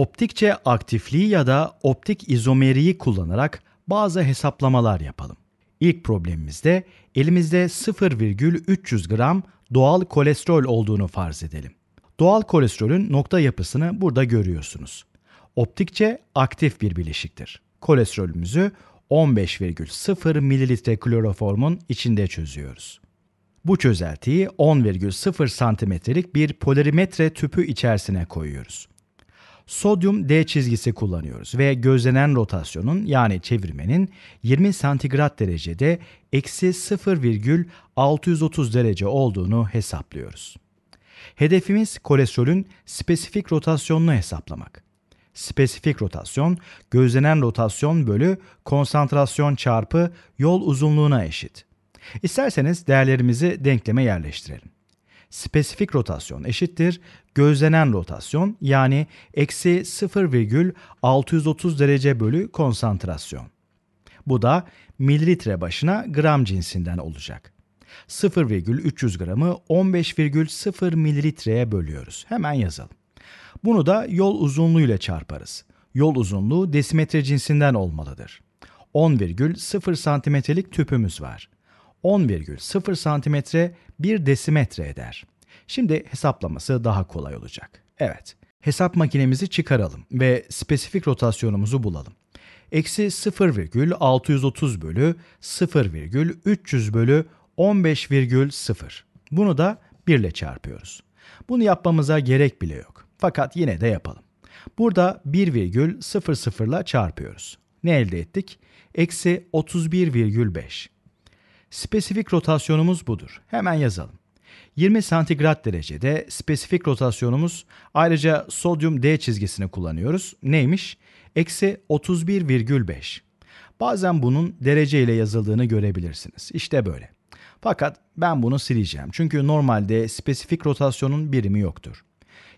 optikçe aktifliği ya da optik izomeriyi kullanarak bazı hesaplamalar yapalım. İlk problemimizde elimizde 0,300 gram doğal kolesterol olduğunu farz edelim. Doğal kolesterolün nokta yapısını burada görüyorsunuz. Optikçe aktif bir bileşiktir. Kolesterolümüzü 15,0 mililitre kloroformun içinde çözüyoruz. Bu çözeltiyi 10,0 santimetrelik bir polarimetre tüpü içerisine koyuyoruz sodyum D çizgisi kullanıyoruz ve gözlenen rotasyonun yani çevirmenin 20 santigrat derecede eksi 0,630 derece olduğunu hesaplıyoruz. Hedefimiz kolesterolün spesifik rotasyonunu hesaplamak. Spesifik rotasyon, gözlenen rotasyon bölü konsantrasyon çarpı yol uzunluğuna eşit. İsterseniz değerlerimizi denkleme yerleştirelim spesifik rotasyon eşittir gözlenen rotasyon yani eksi 0,630 derece bölü konsantrasyon. Bu da mililitre başına gram cinsinden olacak. 0,300 gramı 15,0 mililitreye bölüyoruz. Hemen yazalım. Bunu da yol uzunluğu ile çarparız. Yol uzunluğu desimetre cinsinden olmalıdır. 10,0 santimetrelik tüpümüz var. 10,0 santimetre 1 desimetre eder. Şimdi hesaplaması daha kolay olacak. Evet, hesap makinemizi çıkaralım ve spesifik rotasyonumuzu bulalım. Eksi 0,630 bölü 0,300 bölü 15,0. Bunu da 1 ile çarpıyoruz. Bunu yapmamıza gerek bile yok. Fakat yine de yapalım. Burada 1,00 ile çarpıyoruz. Ne elde ettik? Eksi 31,5. Spesifik rotasyonumuz budur. Hemen yazalım. 20 santigrat derecede spesifik rotasyonumuz ayrıca sodyum D çizgisini kullanıyoruz. Neymiş? Eksi 31,5. Bazen bunun derece ile yazıldığını görebilirsiniz. İşte böyle. Fakat ben bunu sileceğim. Çünkü normalde spesifik rotasyonun birimi yoktur.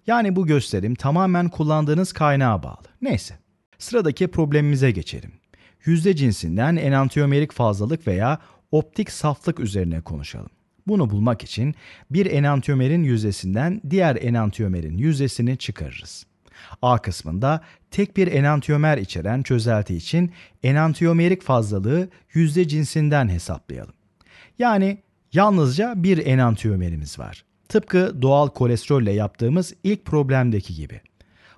Yani bu gösterim tamamen kullandığınız kaynağa bağlı. Neyse. Sıradaki problemimize geçelim. Yüzde cinsinden enantiyomerik fazlalık veya optik saflık üzerine konuşalım. Bunu bulmak için bir enantiyomerin yüzdesinden diğer enantiyomerin yüzdesini çıkarırız. A kısmında tek bir enantiyomer içeren çözelti için enantiyomerik fazlalığı yüzde cinsinden hesaplayalım. Yani yalnızca bir enantiyomerimiz var. Tıpkı doğal kolesterolle yaptığımız ilk problemdeki gibi.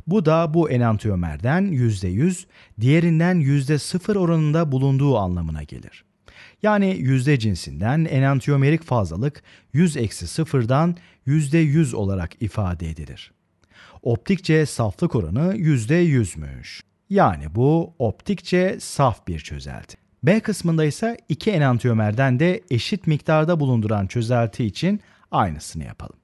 Bu da bu enantiyomerden %100, diğerinden %0 oranında bulunduğu anlamına gelir. Yani yüzde cinsinden enantiyomerik fazlalık 100 eksi sıfırdan yüzde 100 olarak ifade edilir. Optikçe saflık oranı yüzde 100'müş. Yani bu optikçe saf bir çözelti. B kısmında ise iki enantiyomerden de eşit miktarda bulunduran çözelti için aynısını yapalım.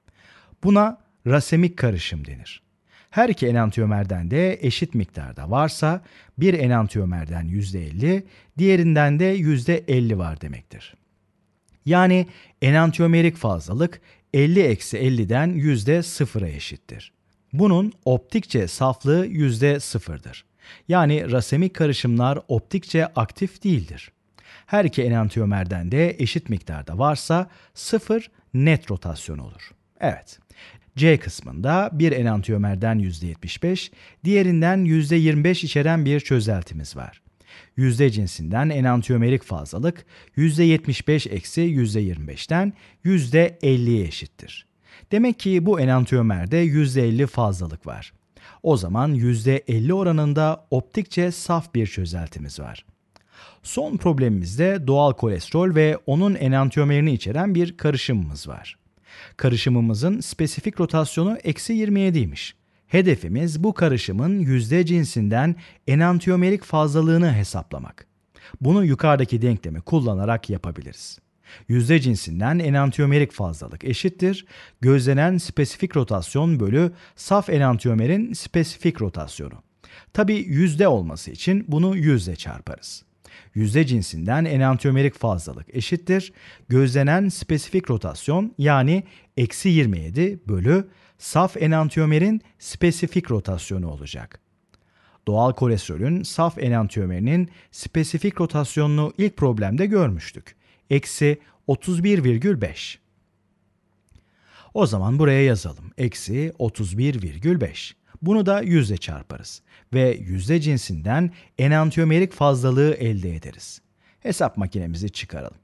Buna rasemik karışım denir. Her iki enantiyomerden de eşit miktarda varsa bir enantiyomerden %50, diğerinden de %50 var demektir. Yani enantiyomerik fazlalık 50 eksi 50'den %0'a eşittir. Bunun optikçe saflığı %0'dır. Yani rasemik karışımlar optikçe aktif değildir. Her iki enantiyomerden de eşit miktarda varsa 0 net rotasyon olur. Evet, C kısmında bir enantiyomerden %75, diğerinden %25 içeren bir çözeltimiz var. Yüzde cinsinden enantiyomerik fazlalık %75 eksi %25'ten %50'ye eşittir. Demek ki bu enantiyomerde %50 fazlalık var. O zaman %50 oranında optikçe saf bir çözeltimiz var. Son problemimizde doğal kolesterol ve onun enantiyomerini içeren bir karışımımız var. Karışımımızın spesifik rotasyonu eksi 27'ymiş. Hedefimiz bu karışımın yüzde cinsinden enantiyomerik fazlalığını hesaplamak. Bunu yukarıdaki denklemi kullanarak yapabiliriz. Yüzde cinsinden enantiyomerik fazlalık eşittir. Gözlenen spesifik rotasyon bölü saf enantiyomerin spesifik rotasyonu. Tabi yüzde olması için bunu yüzle çarparız. Yüzde cinsinden enantiyomerik fazlalık eşittir. Gözlenen spesifik rotasyon yani eksi 27 bölü saf enantiyomerin spesifik rotasyonu olacak. Doğal kolesterolün saf enantiyomerinin spesifik rotasyonunu ilk problemde görmüştük. Eksi 31,5. O zaman buraya yazalım. Eksi 31,5. Bunu da yüzle çarparız ve yüzde cinsinden enantiyomerik fazlalığı elde ederiz. Hesap makinemizi çıkaralım.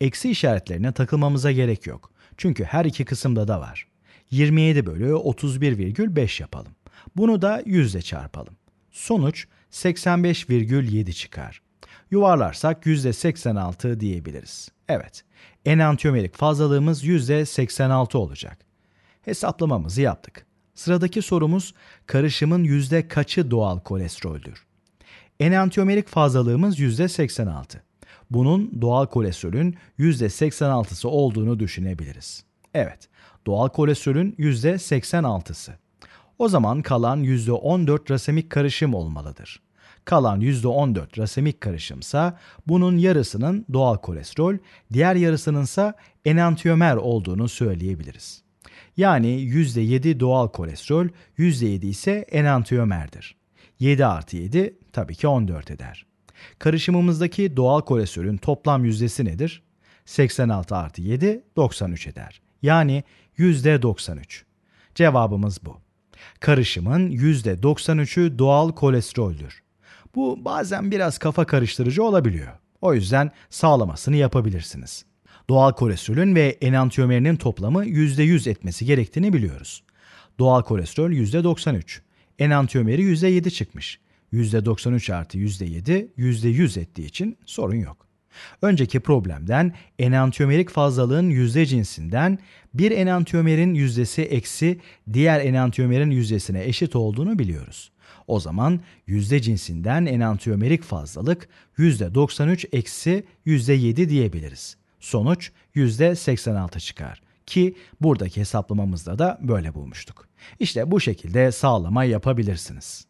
Eksi işaretlerine takılmamıza gerek yok. Çünkü her iki kısımda da var. 27 bölü 31,5 yapalım. Bunu da yüzle çarpalım. Sonuç 85,7 çıkar. Yuvarlarsak %86 diyebiliriz. Evet, enantiyomerik fazlalığımız %86 olacak. Hesaplamamızı yaptık. Sıradaki sorumuz karışımın yüzde kaçı doğal kolesteroldür? Enantiyomerik fazlalığımız yüzde 86. Bunun doğal kolesterolün yüzde 86'sı olduğunu düşünebiliriz. Evet, doğal kolesterolün yüzde 86'sı. O zaman kalan yüzde 14 rasemik karışım olmalıdır. Kalan yüzde 14 rasemik karışımsa bunun yarısının doğal kolesterol, diğer yarısının ise enantiyomer olduğunu söyleyebiliriz. Yani %7 doğal kolesterol, %7 ise enantiyomerdir. 7 artı 7 tabii ki 14 eder. Karışımımızdaki doğal kolesterolün toplam yüzdesi nedir? 86 artı 7, 93 eder. Yani %93. Cevabımız bu. Karışımın %93'ü doğal kolesteroldür. Bu bazen biraz kafa karıştırıcı olabiliyor. O yüzden sağlamasını yapabilirsiniz. Doğal kolesterolün ve enantiyomerinin toplamı %100 etmesi gerektiğini biliyoruz. Doğal kolesterol %93, enantiyomeri %7 çıkmış. %93 artı %7, %100 ettiği için sorun yok. Önceki problemden enantiyomerik fazlalığın yüzde cinsinden bir enantiyomerin yüzdesi eksi diğer enantiyomerin yüzdesine eşit olduğunu biliyoruz. O zaman yüzde cinsinden enantiyomerik fazlalık yüzde %93 eksi yüzde %7 diyebiliriz. Sonuç %86 çıkar ki buradaki hesaplamamızda da böyle bulmuştuk. İşte bu şekilde sağlama yapabilirsiniz.